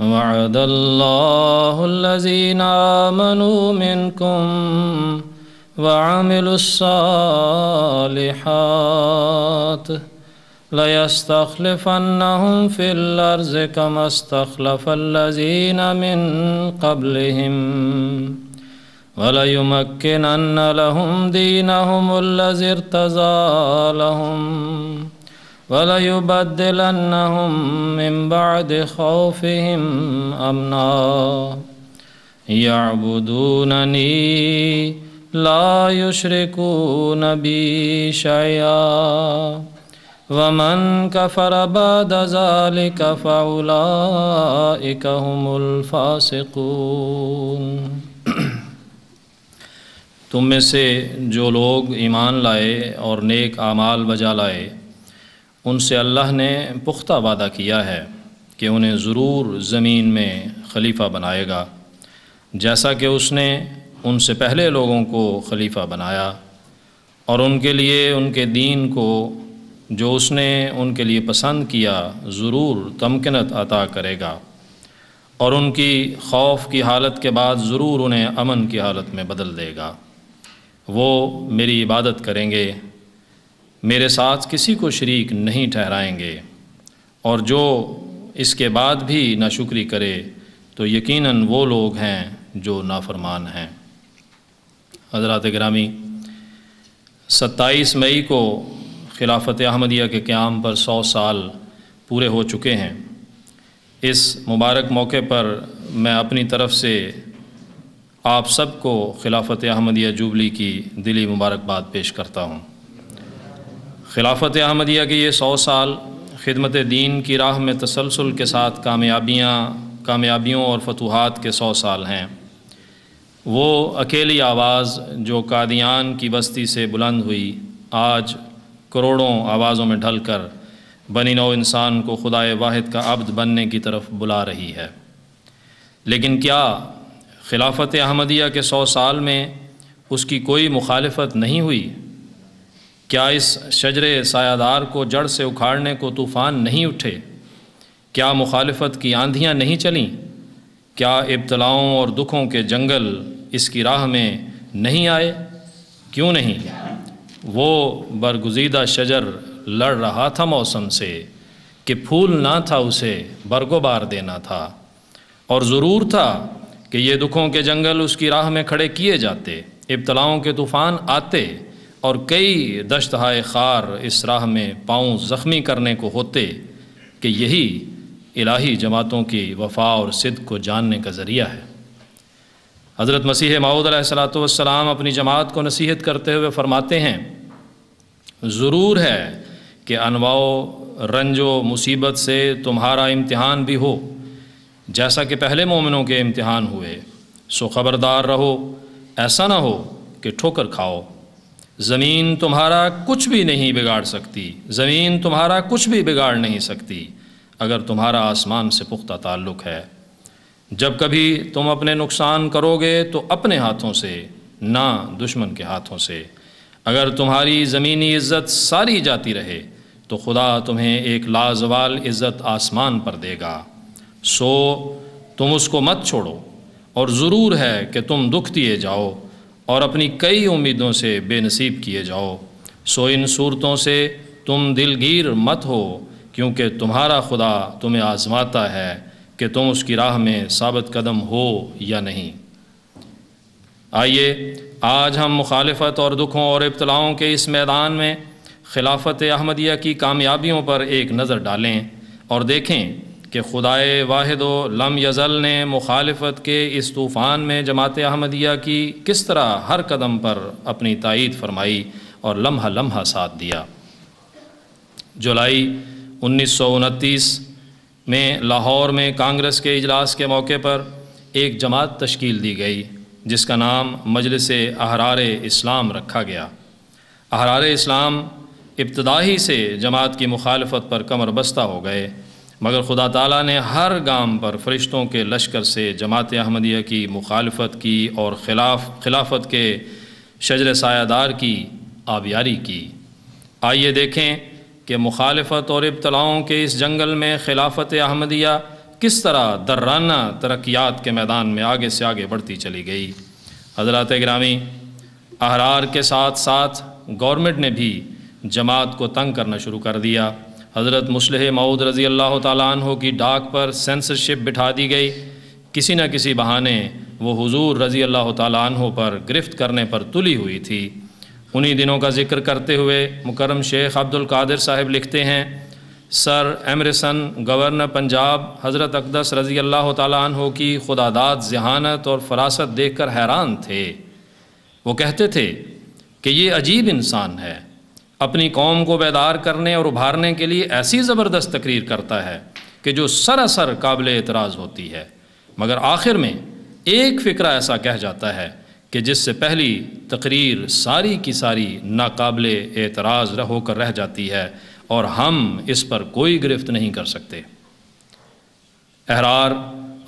وعد الله الذين آمنوا منكم وعملوا الصالحات ليستخلفنهم في الأرض كما استخلف الذين من قبلهم وليمكنن لهم دينهم الذي ارتضى لهم وَلَيُبَدِّلَنَّهُمْ مِنْ بَعْدِ خَوْفِهِمْ أَمْنًا يَعْبُدُونَنِي لَا يُشْرِكُونَ بِي شَيْعًا وَمَنْ كَفَرَ بَعْدَ ذَلِكَ فَأُولَئِكَ هُمُ الْفَاسِقُونَ تم میں سے جو لوگ ایمان لائے اور نیک آمال بجا لائے ان سے اللہ نے پختہ وعدہ کیا ہے کہ انہیں ضرور زمین میں خلیفہ بنائے گا جیسا کہ اس نے ان سے پہلے لوگوں کو خلیفہ بنایا اور ان کے لیے ان کے دین کو جو اس نے ان کے لیے پسند کیا ضرور تمکنت عطا کرے گا اور ان کی خوف کی حالت کے بعد ضرور انہیں امن کی حالت میں بدل دے گا وہ میری عبادت کریں گے میرے ساتھ کسی کو شریک نہیں ٹھہرائیں گے اور جو اس کے بعد بھی ناشکری کرے تو یقیناً وہ لوگ ہیں جو نافرمان ہیں حضرات گرامی ستائیس مئی کو خلافت احمدیہ کے قیام پر سو سال پورے ہو چکے ہیں اس مبارک موقع پر میں اپنی طرف سے آپ سب کو خلافت احمدیہ جوبلی کی دلی مبارکباد پیش کرتا ہوں خلافت احمدیہ کے یہ سو سال خدمت دین کی راہ میں تسلسل کے ساتھ کامیابیاں کامیابیوں اور فتوحات کے سو سال ہیں وہ اکیلی آواز جو قادیان کی بستی سے بلند ہوئی آج کروڑوں آوازوں میں ڈھل کر بنی نو انسان کو خدائے واحد کا عبد بننے کی طرف بلا رہی ہے لیکن کیا خلافت احمدیہ کے سو سال میں اس کی کوئی مخالفت نہیں ہوئی کیا اس شجر سایہ دار کو جڑ سے اکھاڑنے کو طوفان نہیں اٹھے کیا مخالفت کی آندھیاں نہیں چلیں کیا ابتلاؤں اور دکھوں کے جنگل اس کی راہ میں نہیں آئے کیوں نہیں وہ برگزیدہ شجر لڑ رہا تھا موسم سے کہ پھول نہ تھا اسے برگوبار بار دینا تھا اور ضرور تھا کہ یہ دکھوں کے جنگل اس کی راہ میں کھڑے کیے جاتے ابتلاؤں کے طوفان آتے اور کئی دشتہائے خار اس راہ میں پاؤں زخمی کرنے کو ہوتے کہ یہی الہی جماعتوں کی وفا اور صدق کو جاننے کا ذریعہ ہے حضرت مسیح معود علیہ السلاۃ والسلام اپنی جماعت کو نصیحت کرتے ہوئے فرماتے ہیں ضرور ہے کہ انواع رنج و مصیبت سے تمہارا امتحان بھی ہو جیسا کہ پہلے مومنوں کے امتحان ہوئے سو خبردار رہو ایسا نہ ہو کہ ٹھوکر کھاؤ زمین تمہارا کچھ بھی نہیں بگاڑ سکتی زمین تمہارا کچھ بھی بگاڑ نہیں سکتی اگر تمہارا آسمان سے پختہ تعلق ہے جب کبھی تم اپنے نقصان کرو گے تو اپنے ہاتھوں سے نہ دشمن کے ہاتھوں سے اگر تمہاری زمینی عزت ساری جاتی رہے تو خدا تمہیں ایک لازوال عزت آسمان پر دے گا سو تم اس کو مت چھوڑو اور ضرور ہے کہ تم دکھ دیے جاؤ اور اپنی کئی امیدوں سے بے نصیب کیے جاؤ سو ان صورتوں سے تم دلگیر مت ہو کیونکہ تمہارا خدا تمہیں آزماتا ہے کہ تم اس کی راہ میں ثابت قدم ہو یا نہیں آئیے آج ہم مخالفت اور دکھوں اور ابتلاؤں کے اس میدان میں خلافت احمدیہ کی کامیابیوں پر ایک نظر ڈالیں اور دیکھیں کہ خدائے واحد و لم یزل نے مخالفت کے اس طوفان میں جماعت احمدیہ کی کس طرح ہر قدم پر اپنی تائید فرمائی اور لمحہ لمحہ ساتھ دیا جولائی انیس سو انتیس میں لاہور میں کانگریس کے اجلاس کے موقع پر ایک جماعت تشکیل دی گئی جس کا نام مجلس احرار اسلام رکھا گیا احرار اسلام ابتدا ہی سے جماعت کی مخالفت پر کمر بستہ ہو گئے مگر خدا تعالیٰ نے ہر گام پر فرشتوں کے لشکر سے جماعت احمدیہ کی مخالفت کی اور خلاف خلافت کے شجر سایہ دار کی آبیاری کی آئیے دیکھیں کہ مخالفت اور ابتلاؤں کے اس جنگل میں خلافت احمدیہ کس طرح درانہ ترقیات کے میدان میں آگے سے آگے بڑھتی چلی گئی حضرات گرامی احرار کے ساتھ ساتھ گورنمنٹ نے بھی جماعت کو تنگ کرنا شروع کر دیا حضرت مسلح معود رضی اللہ تعالیٰ عنہ کی ڈاک پر سینسرشپ بٹھا دی گئی کسی نہ کسی بہانے وہ حضور رضی اللہ تعالیٰ عنہ پر گرفت کرنے پر تلی ہوئی تھی انہی دنوں کا ذکر کرتے ہوئے مکرم شیخ عبدالقادر صاحب لکھتے ہیں سر ایمرسن گورنر پنجاب حضرت اقدس رضی اللہ تعالیٰ عنہ کی خدا داد ذہانت اور فراست دیکھ کر حیران تھے وہ کہتے تھے کہ یہ عجیب انسان ہے اپنی قوم کو بیدار کرنے اور ابھارنے کے لیے ایسی زبردست تقریر کرتا ہے کہ جو سراسر قابل اعتراض ہوتی ہے مگر آخر میں ایک فکرہ ایسا کہہ جاتا ہے کہ جس سے پہلی تقریر ساری کی ساری ناقابل اعتراض ہو کر رہ جاتی ہے اور ہم اس پر کوئی گرفت نہیں کر سکتے احرار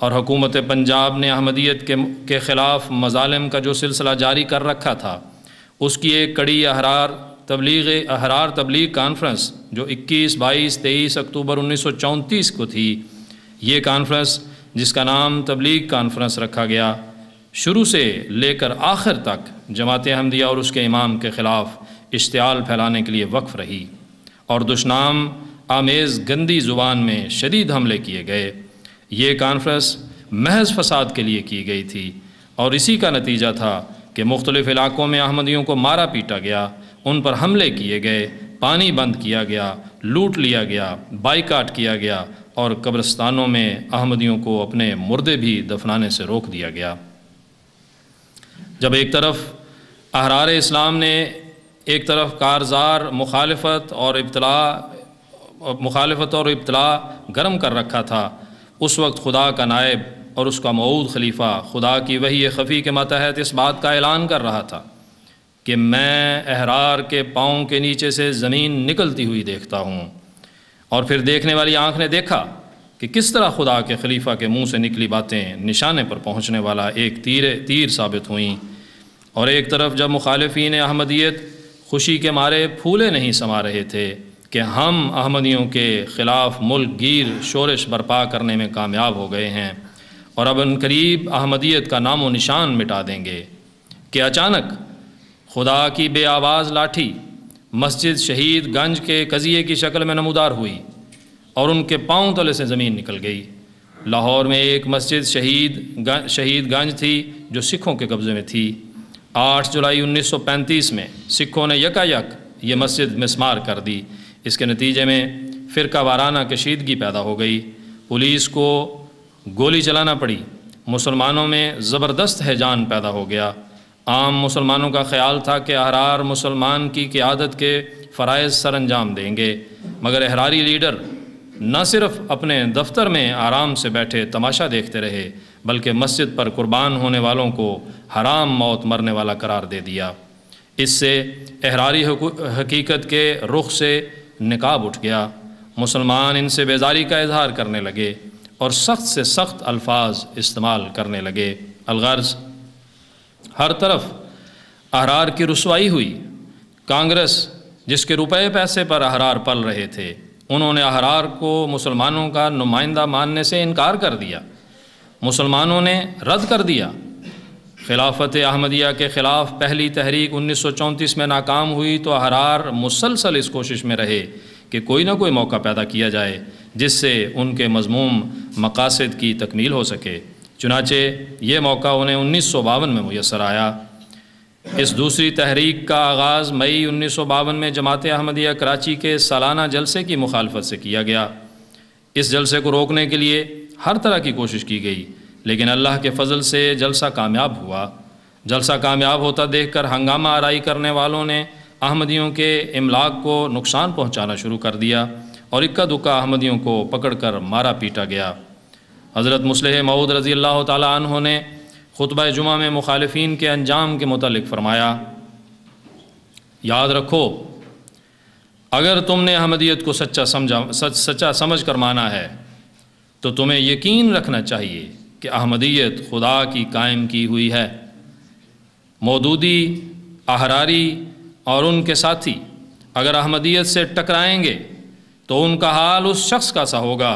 اور حکومت پنجاب نے احمدیت کے خلاف مظالم کا جو سلسلہ جاری کر رکھا تھا اس کی ایک کڑی احرار تبلیغ احرار تبلیغ کانفرنس جو اکیس بائیس تیئیس اکتوبر انیس سو چونتیس کو تھی یہ کانفرنس جس کا نام تبلیغ کانفرنس رکھا گیا شروع سے لے کر آخر تک جماعت احمدیہ اور اس کے امام کے خلاف اشتعال پھیلانے کے لیے وقف رہی اور دشنام آمیز گندی زبان میں شدید حملے کیے گئے یہ کانفرنس محض فساد کے لیے کی گئی تھی اور اسی کا نتیجہ تھا کہ مختلف علاقوں میں احمدیوں کو مارا پیٹا گیا ان پر حملے کیے گئے پانی بند کیا گیا لوٹ لیا گیا بائیکاٹ کیا گیا اور قبرستانوں میں احمدیوں کو اپنے مردے بھی دفنانے سے روک دیا گیا جب ایک طرف احرار اسلام نے ایک طرف کارزار مخالفت اور ابتلا مخالفت اور ابتلا گرم کر رکھا تھا اس وقت خدا کا نائب اور اس کا معود خلیفہ خدا کی وہی خفی کے ماتحت اس بات کا اعلان کر رہا تھا کہ میں احرار کے پاؤں کے نیچے سے زمین نکلتی ہوئی دیکھتا ہوں اور پھر دیکھنے والی آنکھ نے دیکھا کہ کس طرح خدا کے خلیفہ کے منہ سے نکلی باتیں نشانے پر پہنچنے والا ایک تیر تیر ثابت ہوئیں اور ایک طرف جب مخالفین احمدیت خوشی کے مارے پھولے نہیں سما رہے تھے کہ ہم احمدیوں کے خلاف ملک گیر شورش برپا کرنے میں کامیاب ہو گئے ہیں اور اب ان قریب احمدیت کا نام و نشان مٹا دیں گے کہ اچانک خدا کی بے آواز لاٹھی مسجد شہید گنج کے قزیے کی شکل میں نمودار ہوئی اور ان کے پاؤں تلے سے زمین نکل گئی لاہور میں ایک مسجد شہید شہید گنج تھی جو سکھوں کے قبضے میں تھی آٹھ جولائی انیس سو پینتیس میں سکھوں نے یکا یک یہ مسجد مسمار کر دی اس کے نتیجے میں فرقہ وارانہ کشیدگی پیدا ہو گئی پولیس کو گولی چلانا پڑی مسلمانوں میں زبردست جان پیدا ہو گیا عام مسلمانوں کا خیال تھا کہ احرار مسلمان کی قیادت کے فرائض سر انجام دیں گے مگر احراری لیڈر نہ صرف اپنے دفتر میں آرام سے بیٹھے تماشا دیکھتے رہے بلکہ مسجد پر قربان ہونے والوں کو حرام موت مرنے والا قرار دے دیا اس سے احراری حقیقت کے رخ سے نکاب اٹھ گیا مسلمان ان سے بیزاری کا اظہار کرنے لگے اور سخت سے سخت الفاظ استعمال کرنے لگے الغرض ہر طرف احرار کی رسوائی ہوئی کانگریس جس کے روپے پیسے پر احرار پل رہے تھے انہوں نے احرار کو مسلمانوں کا نمائندہ ماننے سے انکار کر دیا مسلمانوں نے رد کر دیا خلافت احمدیہ کے خلاف پہلی تحریک انیس سو چونتیس میں ناکام ہوئی تو احرار مسلسل اس کوشش میں رہے کہ کوئی نہ کوئی موقع پیدا کیا جائے جس سے ان کے مضموم مقاصد کی تکمیل ہو سکے چنانچہ یہ موقع انہیں انیس سو باون میں میسر آیا اس دوسری تحریک کا آغاز مئی انیس سو باون میں جماعت احمدیہ کراچی کے سالانہ جلسے کی مخالفت سے کیا گیا اس جلسے کو روکنے کے لیے ہر طرح کی کوشش کی گئی لیکن اللہ کے فضل سے جلسہ کامیاب ہوا جلسہ کامیاب ہوتا دیکھ کر ہنگامہ آرائی کرنے والوں نے احمدیوں کے املاک کو نقصان پہنچانا شروع کر دیا اور اکا دکا احمدیوں کو پکڑ کر مارا پیٹا گیا حضرت مسلح معود رضی اللہ تعالیٰ عنہ نے خطبہ جمعہ میں مخالفین کے انجام کے متعلق فرمایا یاد رکھو اگر تم نے احمدیت کو سچا سمجھا سچ سچا سمجھ کر مانا ہے تو تمہیں یقین رکھنا چاہیے کہ احمدیت خدا کی قائم کی ہوئی ہے مودودی احراری اور ان کے ساتھی اگر احمدیت سے ٹکرائیں گے تو ان کا حال اس شخص کا سا ہوگا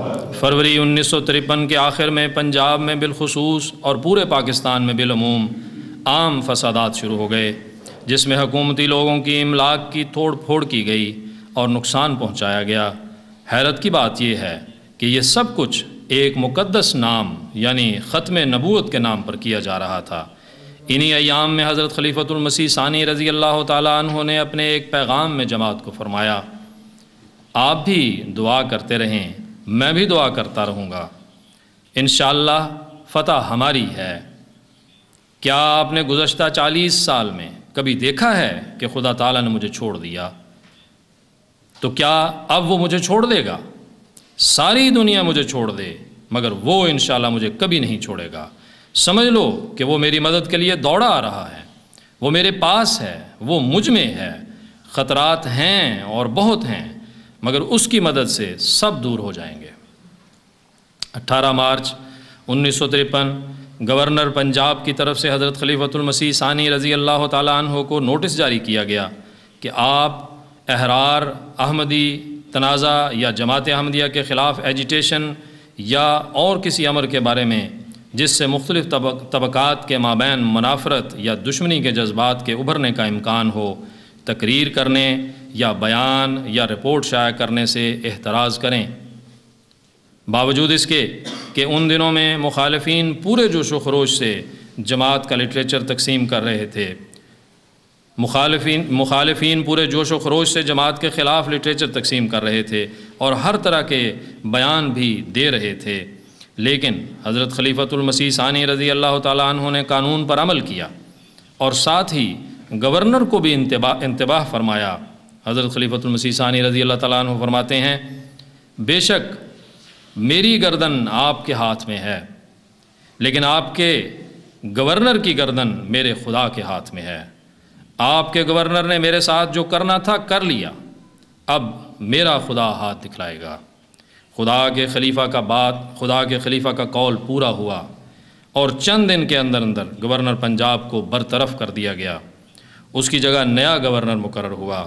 فروری انیس سو ترپن کے آخر میں پنجاب میں بالخصوص اور پورے پاکستان میں بالعموم عام فسادات شروع ہو گئے جس میں حکومتی لوگوں کی املاک کی توڑ پھوڑ کی گئی اور نقصان پہنچایا گیا حیرت کی بات یہ ہے کہ یہ سب کچھ ایک مقدس نام یعنی ختم نبوت کے نام پر کیا جا رہا تھا انہی ایام میں حضرت خلیفۃ المسیح ثانی رضی اللہ تعالیٰ عنہ نے اپنے ایک پیغام میں جماعت کو فرمایا آپ بھی دعا کرتے رہیں میں بھی دعا کرتا رہوں گا انشاءاللہ اللہ فتح ہماری ہے کیا آپ نے گزشتہ چالیس سال میں کبھی دیکھا ہے کہ خدا تعالیٰ نے مجھے چھوڑ دیا تو کیا اب وہ مجھے چھوڑ دے گا ساری دنیا مجھے چھوڑ دے مگر وہ انشاءاللہ مجھے کبھی نہیں چھوڑے گا سمجھ لو کہ وہ میری مدد کے لیے دوڑا آ رہا ہے وہ میرے پاس ہے وہ مجھ میں ہے خطرات ہیں اور بہت ہیں مگر اس کی مدد سے سب دور ہو جائیں گے اٹھارہ مارچ انیس سو ترپن گورنر پنجاب کی طرف سے حضرت خلیفۃ المسیح ثانی رضی اللہ تعالیٰ عنہ کو نوٹس جاری کیا گیا کہ آپ احرار احمدی تنازع یا جماعت احمدیہ کے خلاف ایجیٹیشن یا اور کسی عمر کے بارے میں جس سے مختلف طبقات کے مابین منافرت یا دشمنی کے جذبات کے ابھرنے کا امکان ہو تقریر کرنے یا بیان یا رپورٹ شائع کرنے سے احتراز کریں باوجود اس کے کہ ان دنوں میں مخالفین پورے جوش و خروش سے جماعت کا لٹریچر تقسیم کر رہے تھے مخالفین مخالفین پورے جوش و خروش سے جماعت کے خلاف لٹریچر تقسیم کر رہے تھے اور ہر طرح کے بیان بھی دے رہے تھے لیکن حضرت خلیفۃ المسیح ثانی رضی اللہ تعالیٰ عنہ نے قانون پر عمل کیا اور ساتھ ہی گورنر کو بھی انتباہ فرمایا حضرت خلیفۃ المسیح ثانی رضی اللہ تعالیٰ عنہ فرماتے ہیں بے شک میری گردن آپ کے ہاتھ میں ہے لیکن آپ کے گورنر کی گردن میرے خدا کے ہاتھ میں ہے آپ کے گورنر نے میرے ساتھ جو کرنا تھا کر لیا اب میرا خدا ہاتھ دکھلائے گا خدا کے خلیفہ کا بات خدا کے خلیفہ کا کال پورا ہوا اور چند دن کے اندر اندر گورنر پنجاب کو برطرف کر دیا گیا اس کی جگہ نیا گورنر مقرر ہوا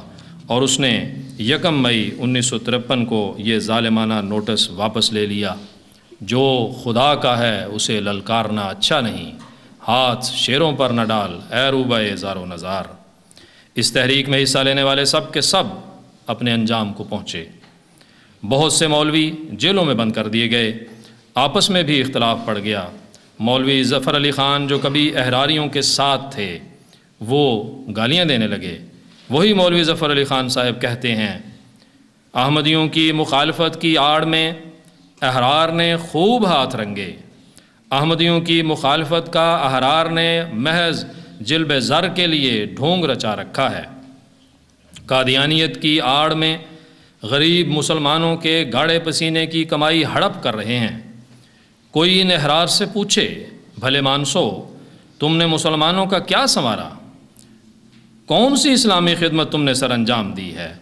اور اس نے یکم مئی انیس سو ترپن کو یہ ظالمانہ نوٹس واپس لے لیا جو خدا کا ہے اسے للکارنا اچھا نہیں ہاتھ شیروں پر نہ ڈال اے ایروبائے زار و نظار اس تحریک میں حصہ لینے والے سب کے سب اپنے انجام کو پہنچے بہت سے مولوی جیلوں میں بند کر دیے گئے آپس میں بھی اختلاف پڑ گیا مولوی ظفر علی خان جو کبھی احراریوں کے ساتھ تھے وہ گالیاں دینے لگے وہی مولوی ظفر علی خان صاحب کہتے ہیں احمدیوں کی مخالفت کی آڑ میں احرار نے خوب ہاتھ رنگے احمدیوں کی مخالفت کا احرار نے محض جلب زر کے لیے ڈھونگ رچا رکھا ہے قادیانیت کی آڑ میں غریب مسلمانوں کے گاڑے پسینے کی کمائی ہڑپ کر رہے ہیں کوئی ان احرار سے پوچھے بھلے مانسو تم نے مسلمانوں کا کیا سنوارا کون سی اسلامی خدمت تم نے سر انجام دی ہے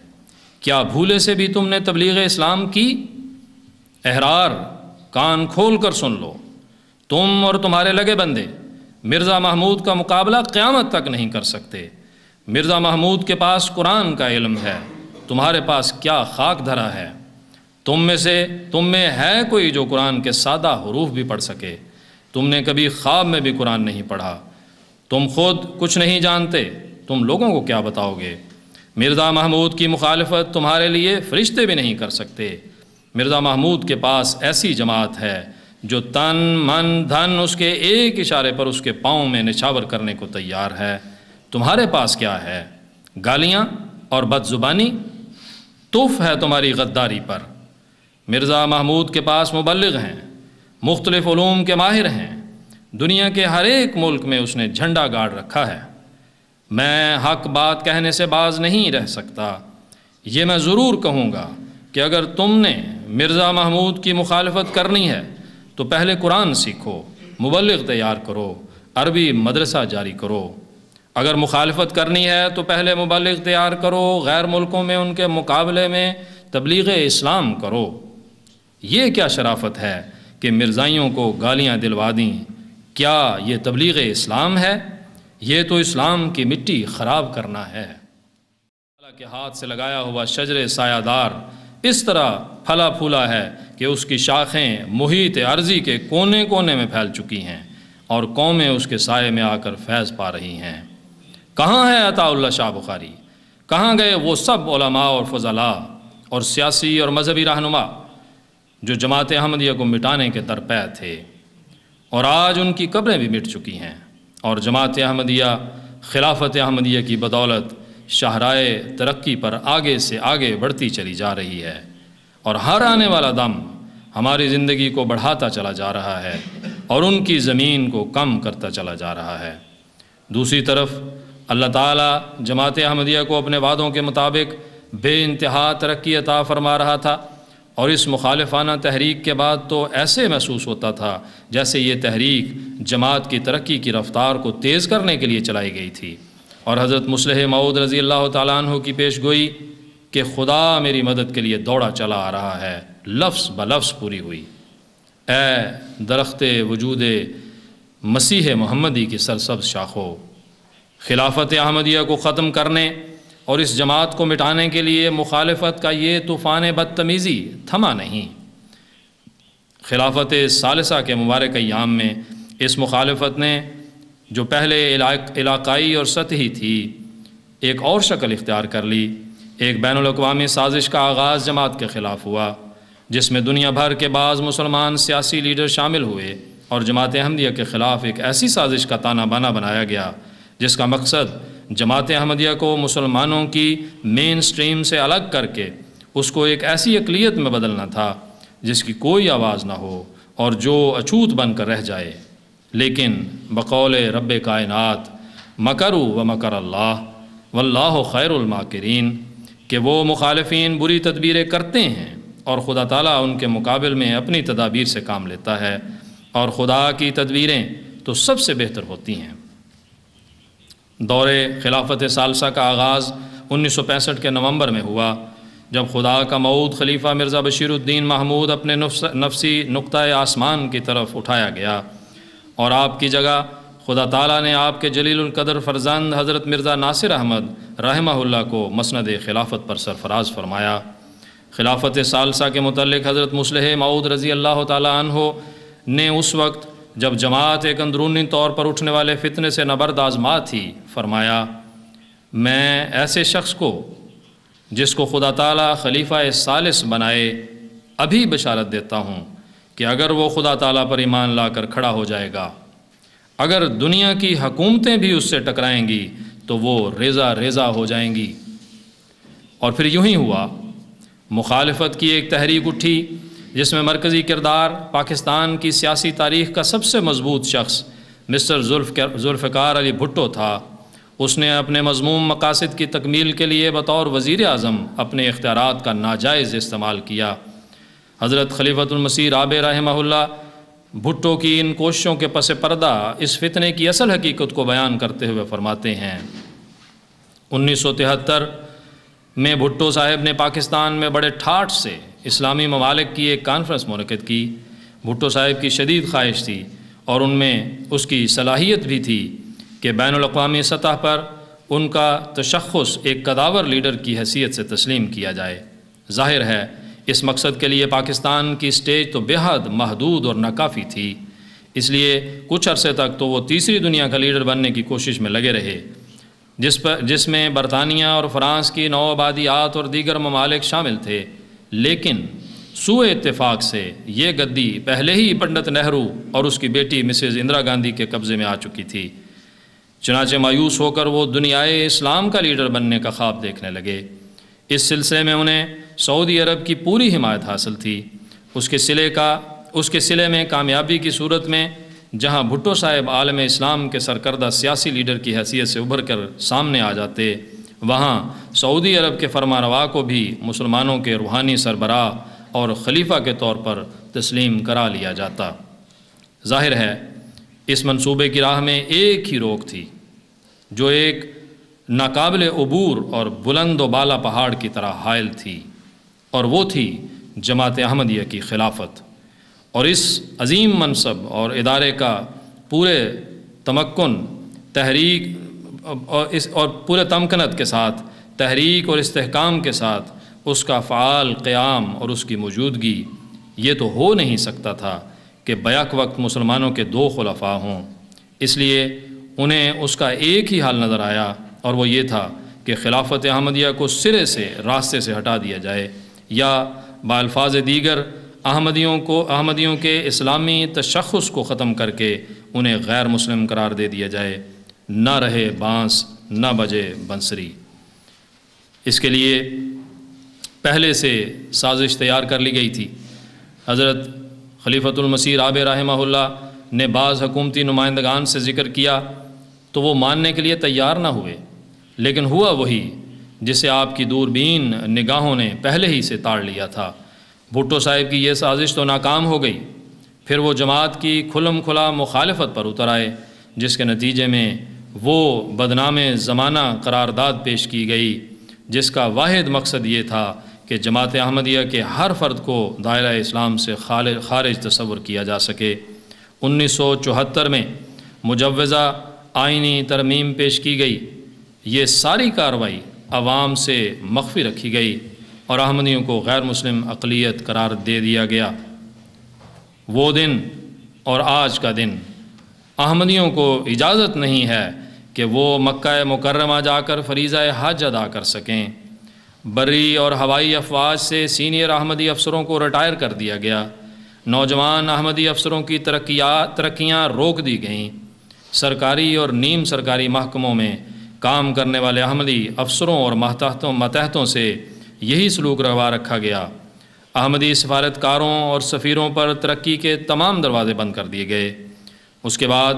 کیا بھولے سے بھی تم نے تبلیغ اسلام کی احرار کان کھول کر سن لو تم اور تمہارے لگے بندے مرزا محمود کا مقابلہ قیامت تک نہیں کر سکتے مرزا محمود کے پاس قرآن کا علم ہے تمہارے پاس کیا خاک دھرا ہے تم میں سے تم میں ہے کوئی جو قرآن کے سادہ حروف بھی پڑھ سکے تم نے کبھی خواب میں بھی قرآن نہیں پڑھا تم خود کچھ نہیں جانتے تم لوگوں کو کیا بتاؤ گے مرزا محمود کی مخالفت تمہارے لیے فرشتے بھی نہیں کر سکتے مرزا محمود کے پاس ایسی جماعت ہے جو تن من دھن اس کے ایک اشارے پر اس کے پاؤں میں نشاور کرنے کو تیار ہے تمہارے پاس کیا ہے گالیاں اور بد زبانی توف ہے تمہاری غداری پر مرزا محمود کے پاس مبلغ ہیں مختلف علوم کے ماہر ہیں دنیا کے ہر ایک ملک میں اس نے جھنڈا گاڑ رکھا ہے میں حق بات کہنے سے باز نہیں رہ سکتا یہ میں ضرور کہوں گا کہ اگر تم نے مرزا محمود کی مخالفت کرنی ہے تو پہلے قرآن سیکھو مبلغ تیار کرو عربی مدرسہ جاری کرو اگر مخالفت کرنی ہے تو پہلے مبلغ تیار کرو غیر ملکوں میں ان کے مقابلے میں تبلیغ اسلام کرو یہ کیا شرافت ہے کہ مرزائیوں کو گالیاں دلوا دیں کیا یہ تبلیغ اسلام ہے یہ تو اسلام کی مٹی خراب کرنا ہے اللہ کے ہاتھ سے لگایا ہوا شجر سایہ دار اس طرح پھلا پھولا ہے کہ اس کی شاخیں محیط عرضی کے کونے کونے میں پھیل چکی ہیں اور قومیں اس کے سائے میں آ کر فیض پا رہی ہیں کہاں ہے عطا اللہ شاہ بخاری کہاں گئے وہ سب علماء اور فضلاء اور سیاسی اور مذہبی رہنما جو جماعت احمدیہ کو مٹانے کے درپے تھے اور آج ان کی قبریں بھی مٹ چکی ہیں اور جماعت احمدیہ خلافت احمدیہ کی بدولت شاہراہ ترقی پر آگے سے آگے بڑھتی چلی جا رہی ہے اور ہر آنے والا دم ہماری زندگی کو بڑھاتا چلا جا رہا ہے اور ان کی زمین کو کم کرتا چلا جا رہا ہے دوسری طرف اللہ تعالیٰ جماعت احمدیہ کو اپنے وعدوں کے مطابق بے انتہا ترقی عطا فرما رہا تھا اور اس مخالفانہ تحریک کے بعد تو ایسے محسوس ہوتا تھا جیسے یہ تحریک جماعت کی ترقی کی رفتار کو تیز کرنے کے لیے چلائی گئی تھی اور حضرت مسلح معود رضی اللہ تعالیٰ عنہ کی پیش گوئی کہ خدا میری مدد کے لیے دوڑا چلا آ رہا ہے لفظ بلفظ لفظ پوری ہوئی اے درخت وجود مسیح محمدی کی سرسبز شاخو خلافت احمدیہ کو ختم کرنے اور اس جماعت کو مٹانے کے لیے مخالفت کا یہ طوفان بدتمیزی تھما نہیں خلافت ثالثہ کے مبارک ایام میں اس مخالفت نے جو پہلے علاقائی اور سطحی تھی ایک اور شکل اختیار کر لی ایک بین الاقوامی سازش کا آغاز جماعت کے خلاف ہوا جس میں دنیا بھر کے بعض مسلمان سیاسی لیڈر شامل ہوئے اور جماعت احمدیہ کے خلاف ایک ایسی سازش کا تانہ بانا بنایا گیا جس کا مقصد جماعت احمدیہ کو مسلمانوں کی مین سٹریم سے الگ کر کے اس کو ایک ایسی اقلیت میں بدلنا تھا جس کی کوئی آواز نہ ہو اور جو اچھوت بن کر رہ جائے لیکن بقول رب کائنات مکرو و مکر اللہ واللہ خیر الماکرین کہ وہ مخالفین بری تدبیریں کرتے ہیں اور خدا تعالیٰ ان کے مقابل میں اپنی تدابیر سے کام لیتا ہے اور خدا کی تدبیریں تو سب سے بہتر ہوتی ہیں دور خلافت ثالثہ کا آغاز انیس سو پینسٹھ کے نومبر میں ہوا جب خدا کا معود خلیفہ مرزا بشیر الدین محمود اپنے نفسی نقطۂ آسمان کی طرف اٹھایا گیا اور آپ کی جگہ خدا تعالیٰ نے آپ کے جلیل القدر فرزند حضرت مرزا ناصر احمد رحمہ اللہ کو مسند خلافت پر سرفراز فرمایا خلافت ثالثہ کے متعلق حضرت مسلح معود رضی اللہ تعالیٰ عنہ نے اس وقت جب جماعت ایک اندرونی طور پر اٹھنے والے فتنے سے نبرد آزما تھی فرمایا میں ایسے شخص کو جس کو خدا تعالیٰ خلیفہ ثالث بنائے ابھی بشارت دیتا ہوں کہ اگر وہ خدا تعالیٰ پر ایمان لا کر کھڑا ہو جائے گا اگر دنیا کی حکومتیں بھی اس سے ٹکرائیں گی تو وہ ریزہ ریزہ ہو جائیں گی اور پھر یوں ہی ہوا مخالفت کی ایک تحریک اٹھی جس میں مرکزی کردار پاکستان کی سیاسی تاریخ کا سب سے مضبوط شخص مسٹر ذوالفقار علی بھٹو تھا اس نے اپنے مضموم مقاصد کی تکمیل کے لیے بطور وزیر اعظم اپنے اختیارات کا ناجائز استعمال کیا حضرت خلیفۃ المسیح آب رحمہ اللہ بھٹو کی ان کوششوں کے پس پردہ اس فتنے کی اصل حقیقت کو بیان کرتے ہوئے فرماتے ہیں انیس سو تہتر میں بھٹو صاحب نے پاکستان میں بڑے ٹھاٹ سے اسلامی ممالک کی ایک کانفرنس منعقد کی بھٹو صاحب کی شدید خواہش تھی اور ان میں اس کی صلاحیت بھی تھی کہ بین الاقوامی سطح پر ان کا تشخص ایک قداور لیڈر کی حیثیت سے تسلیم کیا جائے ظاہر ہے اس مقصد کے لیے پاکستان کی سٹیج تو بہت محدود اور ناکافی تھی اس لیے کچھ عرصے تک تو وہ تیسری دنیا کا لیڈر بننے کی کوشش میں لگے رہے جس پر جس میں برطانیہ اور فرانس کی نو آبادیات اور دیگر ممالک شامل تھے لیکن سوئے اتفاق سے یہ گدی پہلے ہی پنڈت نہرو اور اس کی بیٹی مسز اندرا گاندھی کے قبضے میں آ چکی تھی چنانچہ مایوس ہو کر وہ دنیائے اسلام کا لیڈر بننے کا خواب دیکھنے لگے اس سلسلے میں انہیں سعودی عرب کی پوری حمایت حاصل تھی اس کے سلے کا اس کے سلے میں کامیابی کی صورت میں جہاں بھٹو صاحب عالم اسلام کے سرکردہ سیاسی لیڈر کی حیثیت سے ابھر کر سامنے آ جاتے وہاں سعودی عرب کے فرما روا کو بھی مسلمانوں کے روحانی سربراہ اور خلیفہ کے طور پر تسلیم کرا لیا جاتا ظاہر ہے اس منصوبے کی راہ میں ایک ہی روک تھی جو ایک ناقابل عبور اور بلند و بالا پہاڑ کی طرح حائل تھی اور وہ تھی جماعت احمدیہ کی خلافت اور اس عظیم منصب اور ادارے کا پورے تمکن تحریک اور اس اور پورے تمکنت کے ساتھ تحریک اور استحکام کے ساتھ اس کا فعال قیام اور اس کی موجودگی یہ تو ہو نہیں سکتا تھا کہ بیک وقت مسلمانوں کے دو خلفاء ہوں اس لیے انہیں اس کا ایک ہی حال نظر آیا اور وہ یہ تھا کہ خلافت احمدیہ کو سرے سے راستے سے ہٹا دیا جائے یا بالفاظ دیگر احمدیوں کو احمدیوں کے اسلامی تشخص کو ختم کر کے انہیں غیر مسلم قرار دے دیا جائے نہ رہے بانس نہ بجے بنسری اس کے لیے پہلے سے سازش تیار کر لی گئی تھی حضرت خلیفۃ المسیر آب رحمہ اللہ نے بعض حکومتی نمائندگان سے ذکر کیا تو وہ ماننے کے لیے تیار نہ ہوئے لیکن ہوا وہی جسے آپ کی دوربین نگاہوں نے پہلے ہی سے تاڑ لیا تھا بھٹو صاحب کی یہ سازش تو ناکام ہو گئی پھر وہ جماعت کی کھلم کھلا مخالفت پر اتر آئے جس کے نتیجے میں وہ بدنام زمانہ قرارداد پیش کی گئی جس کا واحد مقصد یہ تھا کہ جماعت احمدیہ کے ہر فرد کو دائرہ اسلام سے خارج تصور کیا جا سکے انیس سو چوہتر میں مجوزہ آئینی ترمیم پیش کی گئی یہ ساری کارروائی عوام سے مخفی رکھی گئی اور احمدیوں کو غیر مسلم اقلیت قرار دے دیا گیا وہ دن اور آج کا دن احمدیوں کو اجازت نہیں ہے کہ وہ مکہ مکرمہ جا کر فریضہ حج ادا کر سکیں بری اور ہوائی افواج سے سینئر احمدی افسروں کو ریٹائر کر دیا گیا نوجوان احمدی افسروں کی ترقیات ترقیاں روک دی گئیں سرکاری اور نیم سرکاری محکموں میں کام کرنے والے احمدی افسروں اور ماتحتوں متحتوں سے یہی سلوک روا رکھا گیا احمدی سفارتکاروں اور سفیروں پر ترقی کے تمام دروازے بند کر دیے گئے اس کے بعد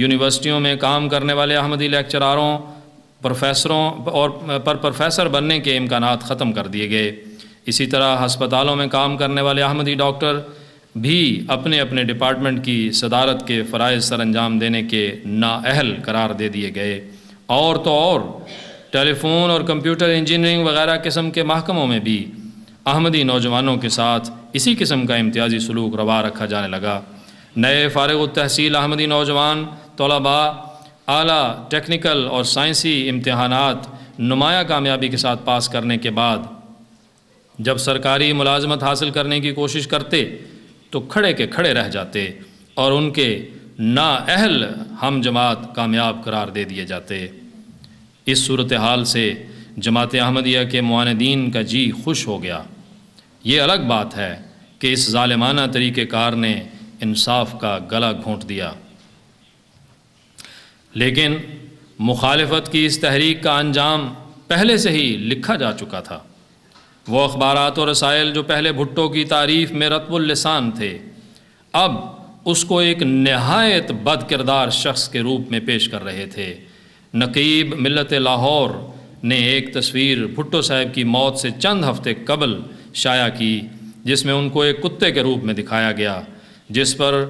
یونیورسٹیوں میں کام کرنے والے احمدی لیکچراروں پروفیسروں اور پر پروفیسر بننے کے امکانات ختم کر دیے گئے اسی طرح ہسپتالوں میں کام کرنے والے احمدی ڈاکٹر بھی اپنے اپنے ڈپارٹمنٹ کی صدارت کے فرائض سر انجام دینے کے نا اہل قرار دے دیے گئے اور تو اور ٹیلی فون اور کمپیوٹر انجینئرنگ وغیرہ قسم کے محکموں میں بھی احمدی نوجوانوں کے ساتھ اسی قسم کا امتیازی سلوک روا رکھا جانے لگا نئے فارغ التحصیل احمدی نوجوان طلباء اعلیٰ ٹیکنیکل اور سائنسی امتحانات نمایاں کامیابی کے ساتھ پاس کرنے کے بعد جب سرکاری ملازمت حاصل کرنے کی کوشش کرتے تو کھڑے کے کھڑے رہ جاتے اور ان کے نا اہل ہم جماعت کامیاب قرار دے دیے جاتے اس صورتحال سے جماعت احمدیہ کے معاندین کا جی خوش ہو گیا یہ الگ بات ہے کہ اس ظالمانہ طریقہ کار نے انصاف کا گلا گھونٹ دیا لیکن مخالفت کی اس تحریک کا انجام پہلے سے ہی لکھا جا چکا تھا وہ اخبارات و رسائل جو پہلے بھٹو کی تعریف میں رتب اللسان تھے اب اس کو ایک نہایت بد کردار شخص کے روپ میں پیش کر رہے تھے نقیب ملت لاہور نے ایک تصویر بھٹو صاحب کی موت سے چند ہفتے قبل شائع کی جس میں ان کو ایک کتے کے روپ میں دکھایا گیا جس پر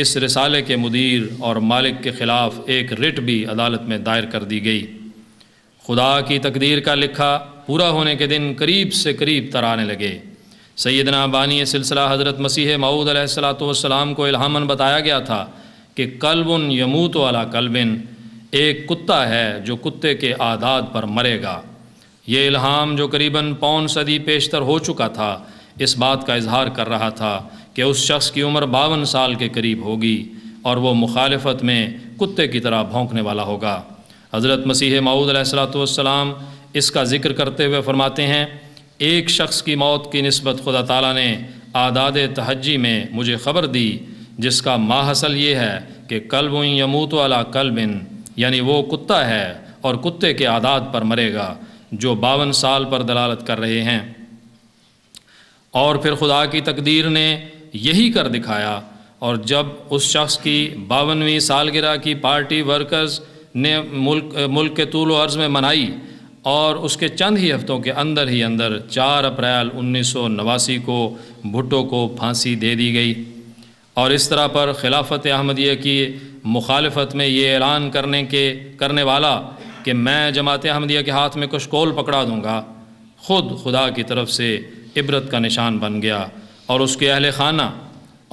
اس رسالے کے مدیر اور مالک کے خلاف ایک رٹ بھی عدالت میں دائر کر دی گئی خدا کی تقدیر کا لکھا پورا ہونے کے دن قریب سے قریب تر آنے لگے سیدنا بانی سلسلہ حضرت مسیح معود علیہ السلاۃ والسلام کو الہامن بتایا گیا تھا کہ کلبن یموت والا قلبن ایک کتا ہے جو کتے کے آداد پر مرے گا یہ الہام جو قریباً پون صدی پیشتر ہو چکا تھا اس بات کا اظہار کر رہا تھا کہ اس شخص کی عمر باون سال کے قریب ہوگی اور وہ مخالفت میں کتے کی طرح بھونکنے والا ہوگا حضرت مسیح معود علیہ السلۃ والسلام اس کا ذکر کرتے ہوئے فرماتے ہیں ایک شخص کی موت کی نسبت خدا تعالیٰ نے آداد تہجی میں مجھے خبر دی جس کا ماحصل یہ ہے کہ کلب یموت والا کلبن یعنی وہ کتا ہے اور کتے کے آداد پر مرے گا جو باون سال پر دلالت کر رہے ہیں اور پھر خدا کی تقدیر نے یہی کر دکھایا اور جب اس شخص کی باونویں سالگرہ کی پارٹی ورکرز نے ملک ملک کے طول و عرض میں منائی اور اس کے چند ہی ہفتوں کے اندر ہی اندر چار اپریل انیس سو نواسی کو بھٹو کو پھانسی دے دی گئی اور اس طرح پر خلافت احمدیہ کی مخالفت میں یہ اعلان کرنے کے کرنے والا کہ میں جماعت احمدیہ کے ہاتھ میں کچھ کول پکڑا دوں گا خود خدا کی طرف سے عبرت کا نشان بن گیا اور اس کے اہل خانہ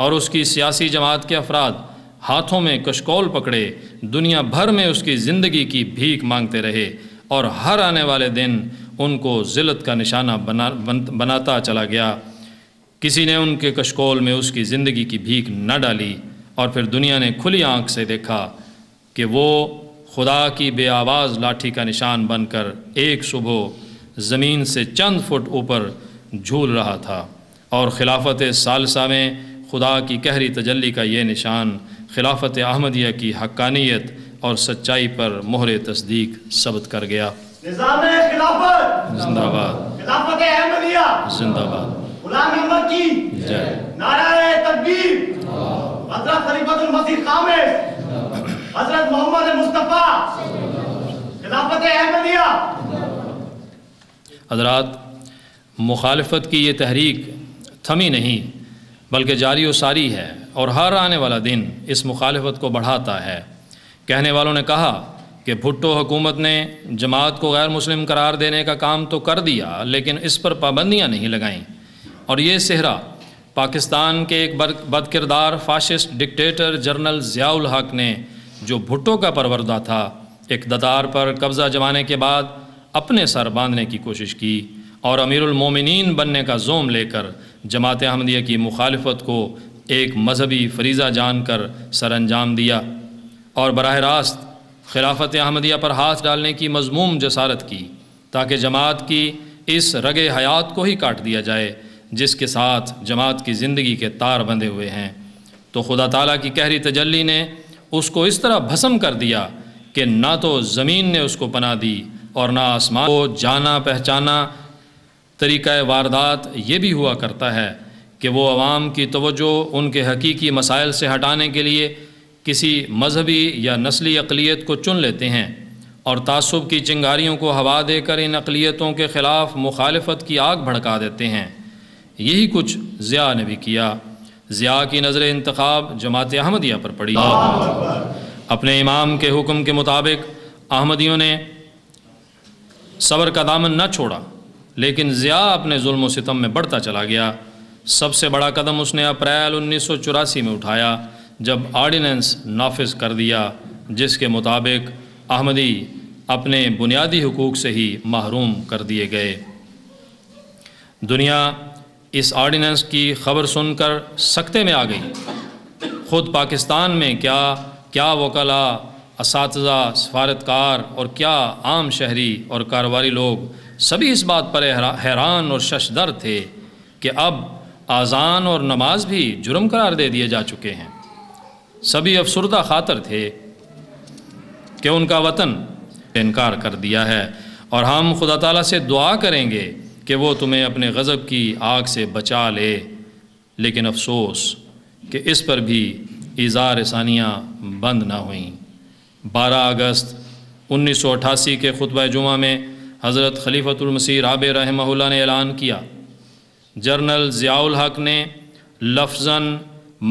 اور اس کی سیاسی جماعت کے افراد ہاتھوں میں کشکول پکڑے دنیا بھر میں اس کی زندگی کی بھیک مانگتے رہے اور ہر آنے والے دن ان کو ذلت کا نشانہ بنا بناتا چلا گیا کسی نے ان کے کشکول میں اس کی زندگی کی بھیک نہ ڈالی اور پھر دنیا نے کھلی آنکھ سے دیکھا کہ وہ خدا کی بے آواز لاٹھی کا نشان بن کر ایک صبح زمین سے چند فٹ اوپر جھول رہا تھا اور خلافت سالسہ میں خدا کی کہری تجلی کا یہ نشان خلافت احمدیہ کی حقانیت اور سچائی پر مہر تصدیق ثبت کر گیا نظام خلافت زندہ باد خلافت احمدیہ زندہ باد غلام احمد کی جائے جی۔ نعرہ تکبیر حضرت خلیفت المسیح خامس حضرت محمد مصطفیٰ خلافت احمدیہ حضرات مخالفت کی یہ تحریک تھمی نہیں بلکہ جاری و ساری ہے اور ہر آنے والا دن اس مخالفت کو بڑھاتا ہے کہنے والوں نے کہا کہ بھٹو حکومت نے جماعت کو غیر مسلم قرار دینے کا کام تو کر دیا لیکن اس پر پابندیاں نہیں لگائیں اور یہ صحرا پاکستان کے ایک بد کردار فاشسٹ ڈکٹیٹر جنرل ضیاء الحق نے جو بھٹو کا پروردہ تھا ایک پر قبضہ جمانے کے بعد اپنے سر باندھنے کی کوشش کی اور امیر المومنین بننے کا زوم لے کر جماعت احمدیہ کی مخالفت کو ایک مذہبی فریضہ جان کر سر انجام دیا اور براہ راست خلافت احمدیہ پر ہاتھ ڈالنے کی مضموم جسارت کی تاکہ جماعت کی اس رگ حیات کو ہی کاٹ دیا جائے جس کے ساتھ جماعت کی زندگی کے تار بندھے ہوئے ہیں تو خدا تعالیٰ کی کہری تجلی نے اس کو اس طرح بھسم کر دیا کہ نہ تو زمین نے اس کو پناہ دی اور نہ آسمان کو جانا پہچانا طریقہ واردات یہ بھی ہوا کرتا ہے کہ وہ عوام کی توجہ ان کے حقیقی مسائل سے ہٹانے کے لیے کسی مذہبی یا نسلی اقلیت کو چن لیتے ہیں اور تعصب کی چنگاریوں کو ہوا دے کر ان اقلیتوں کے خلاف مخالفت کی آگ بھڑکا دیتے ہیں یہی کچھ ضیاء نے بھی کیا ضیاء کی نظر انتخاب جماعت احمدیہ پر پڑی اپنے امام کے حکم کے مطابق احمدیوں نے صبر کا دامن نہ چھوڑا لیکن ضیاء اپنے ظلم و ستم میں بڑھتا چلا گیا سب سے بڑا قدم اس نے اپریل انیس سو چوراسی میں اٹھایا جب آرڈیننس نافذ کر دیا جس کے مطابق احمدی اپنے بنیادی حقوق سے ہی محروم کر دیے گئے دنیا اس آرڈیننس کی خبر سن کر سکتے میں آ گئی خود پاکستان میں کیا کیا وکلا اساتذہ سفارتکار اور کیا عام شہری اور کاروباری لوگ سبھی اس بات پر حیران اور ششدر تھے کہ اب آزان اور نماز بھی جرم قرار دے دیے جا چکے ہیں سبھی افسردہ خاطر تھے کہ ان کا وطن انکار کر دیا ہے اور ہم خدا تعالیٰ سے دعا کریں گے کہ وہ تمہیں اپنے غزب کی آگ سے بچا لے لیکن افسوس کہ اس پر بھی اظہار ثانیہ بند نہ ہوئیں بارہ اگست انیس سو اٹھاسی کے خطبہ جمعہ میں حضرت خلیفۃ المسیح راب رحمہ اللہ نے اعلان کیا جرنل ضیاء الحق نے لفظ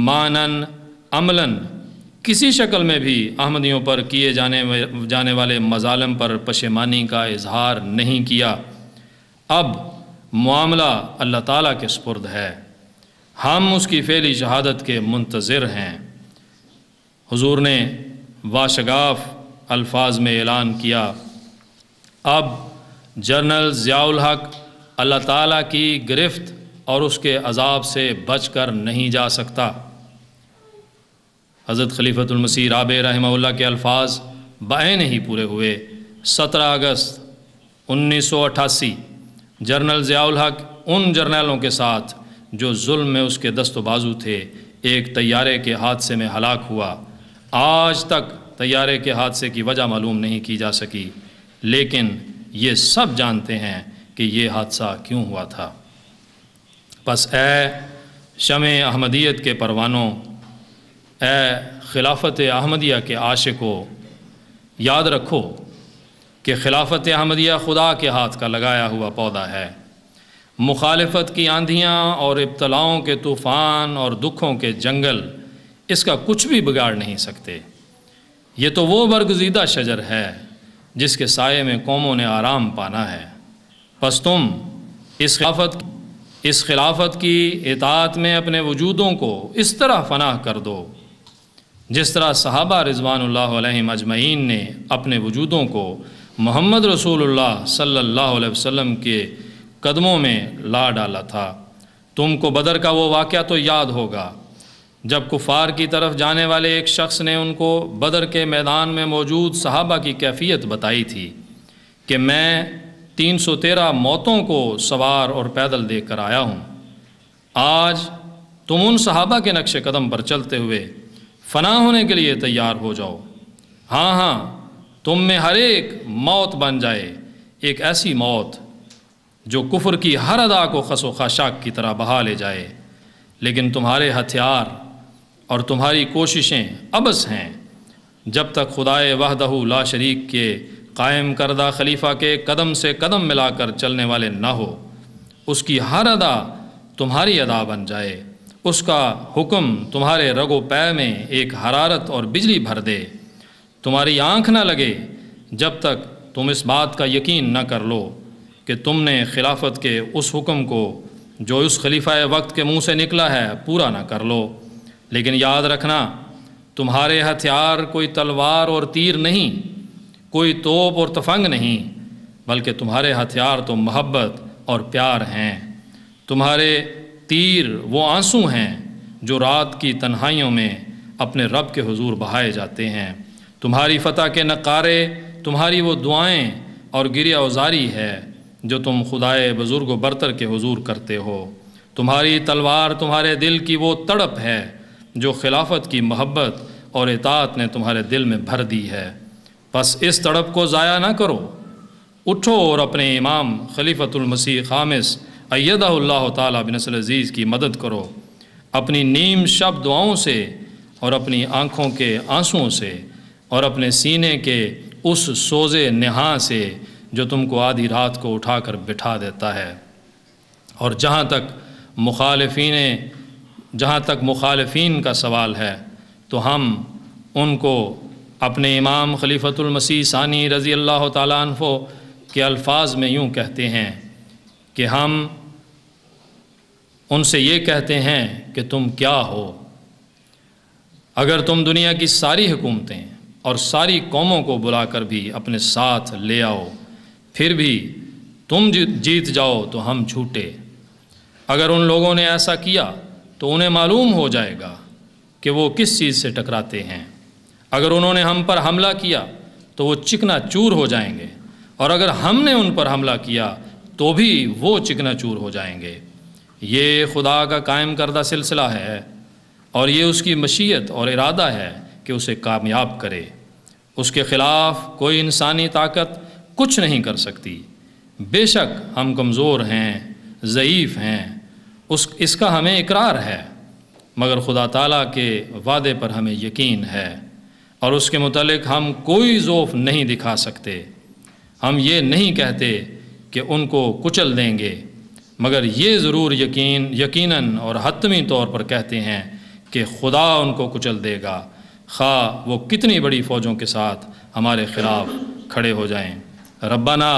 مانن عملاً کسی شکل میں بھی احمدیوں پر کیے جانے جانے والے مظالم پر پشیمانی کا اظہار نہیں کیا اب معاملہ اللہ تعالیٰ کے سپرد ہے ہم اس کی فعلی شہادت کے منتظر ہیں حضور نے واشگاف الفاظ میں اعلان کیا اب جنرل ضیاء الحق اللہ تعالیٰ کی گرفت اور اس کے عذاب سے بچ کر نہیں جا سکتا حضرت خلیفۃ المسیح راب رحمہ اللہ کے الفاظ بائیں ہی پورے ہوئے سترہ اگست انیس سو اٹھاسی جنرل ضیاء الحق ان جرنیلوں کے ساتھ جو ظلم میں اس کے دست و بازو تھے ایک طیارے کے حادثے میں ہلاک ہوا آج تک طیارے کے حادثے کی وجہ معلوم نہیں کی جا سکی لیکن یہ سب جانتے ہیں کہ یہ حادثہ کیوں ہوا تھا بس اے شمع احمدیت کے پروانوں اے خلافت احمدیہ کے عاشقوں یاد رکھو کہ خلافت احمدیہ خدا کے ہاتھ کا لگایا ہوا پودا ہے مخالفت کی آندھیاں اور ابتلاؤں کے طوفان اور دکھوں کے جنگل اس کا کچھ بھی بگاڑ نہیں سکتے یہ تو وہ برگزیدہ شجر ہے جس کے سائے میں قوموں نے آرام پانا ہے پس تم اس خلافت اس خلافت کی اطاعت میں اپنے وجودوں کو اس طرح فنا کر دو جس طرح صحابہ رضوان اللہ علیہ مجمعین نے اپنے وجودوں کو محمد رسول اللہ صلی اللہ علیہ وسلم کے قدموں میں لا ڈالا تھا تم کو بدر کا وہ واقعہ تو یاد ہوگا جب کفار کی طرف جانے والے ایک شخص نے ان کو بدر کے میدان میں موجود صحابہ کی کیفیت بتائی تھی کہ میں تین سو تیرہ موتوں کو سوار اور پیدل دیکھ کر آیا ہوں آج تم ان صحابہ کے نقش قدم پر چلتے ہوئے فنا ہونے کے لیے تیار ہو جاؤ ہاں ہاں تم میں ہر ایک موت بن جائے ایک ایسی موت جو کفر کی ہر ادا کو خس و خاشاک کی طرح بہا لے جائے لیکن تمہارے ہتھیار اور تمہاری کوششیں ابس ہیں جب تک خدائے وحدہ لا شریک کے قائم کردہ خلیفہ کے قدم سے قدم ملا کر چلنے والے نہ ہو اس کی ہر ادا تمہاری ادا بن جائے اس کا حکم تمہارے رگ و پے میں ایک حرارت اور بجلی بھر دے تمہاری آنکھ نہ لگے جب تک تم اس بات کا یقین نہ کر لو کہ تم نے خلافت کے اس حکم کو جو اس خلیفہ وقت کے منہ سے نکلا ہے پورا نہ کر لو لیکن یاد رکھنا تمہارے ہتھیار کوئی تلوار اور تیر نہیں کوئی توپ اور تفنگ نہیں بلکہ تمہارے ہتھیار تو محبت اور پیار ہیں تمہارے تیر وہ آنسو ہیں جو رات کی تنہائیوں میں اپنے رب کے حضور بہائے جاتے ہیں تمہاری فتح کے نقارے تمہاری وہ دعائیں اور گریہ اوزاری ہے جو تم خدائے بزرگ و برتر کے حضور کرتے ہو تمہاری تلوار تمہارے دل کی وہ تڑپ ہے جو خلافت کی محبت اور اطاعت نے تمہارے دل میں بھر دی ہے بس اس تڑپ کو ضائع نہ کرو اٹھو اور اپنے امام خلیفۃ المسیح خامص اللہ تعالیٰ ابنسل عزیز کی مدد کرو اپنی نیم شب دعاؤں سے اور اپنی آنکھوں کے آنسوں سے اور اپنے سینے کے اس سوزے نہا سے جو تم کو آدھی رات کو اٹھا کر بٹھا دیتا ہے اور جہاں تک مخالفین جہاں تک مخالفین کا سوال ہے تو ہم ان کو اپنے امام خلیفۃ المسیح ثانی رضی اللہ تعالیٰ عنہ کے الفاظ میں یوں کہتے ہیں کہ ہم ان سے یہ کہتے ہیں کہ تم کیا ہو اگر تم دنیا کی ساری حکومتیں اور ساری قوموں کو بلا کر بھی اپنے ساتھ لے آؤ پھر بھی تم جی- جیت جاؤ تو ہم جھوٹے اگر ان لوگوں نے ایسا کیا تو انہیں معلوم ہو جائے گا کہ وہ کس چیز سے ٹکراتے ہیں اگر انہوں نے ہم پر حملہ کیا تو وہ چکنا چور ہو جائیں گے اور اگر ہم نے ان پر حملہ کیا تو بھی وہ چکنا چور ہو جائیں گے یہ خدا کا قائم کردہ سلسلہ ہے اور یہ اس کی مشیت اور ارادہ ہے کہ اسے کامیاب کرے اس کے خلاف کوئی انسانی طاقت کچھ نہیں کر سکتی بے شک ہم کمزور ہیں ضعیف ہیں اس اس کا ہمیں اقرار ہے مگر خدا تعالیٰ کے وعدے پر ہمیں یقین ہے اور اس کے متعلق ہم کوئی ذوف نہیں دکھا سکتے ہم یہ نہیں کہتے کہ ان کو کچل دیں گے مگر یہ ضرور یقین یقیناً اور حتمی طور پر کہتے ہیں کہ خدا ان کو کچل دے گا خواہ وہ کتنی بڑی فوجوں کے ساتھ ہمارے خلاف کھڑے ہو جائیں ربنا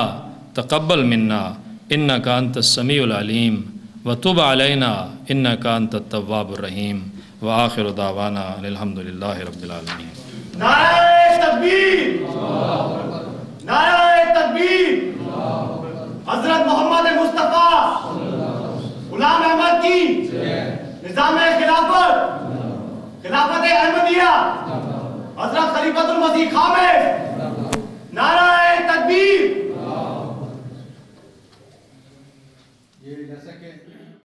تقبل منا ان کا انت سمیع العلیم وطب علینہ ان کان تواب الرحیم و آخر الداوانہ الحمد للہ رب العالمین حضرت محمد مصطفیٰ غلام احمد کی نظام خلافت خلافت احمدیہ حضرت خلیفت المسیح خامد نعرہ تکبیر یہ جیسا کہ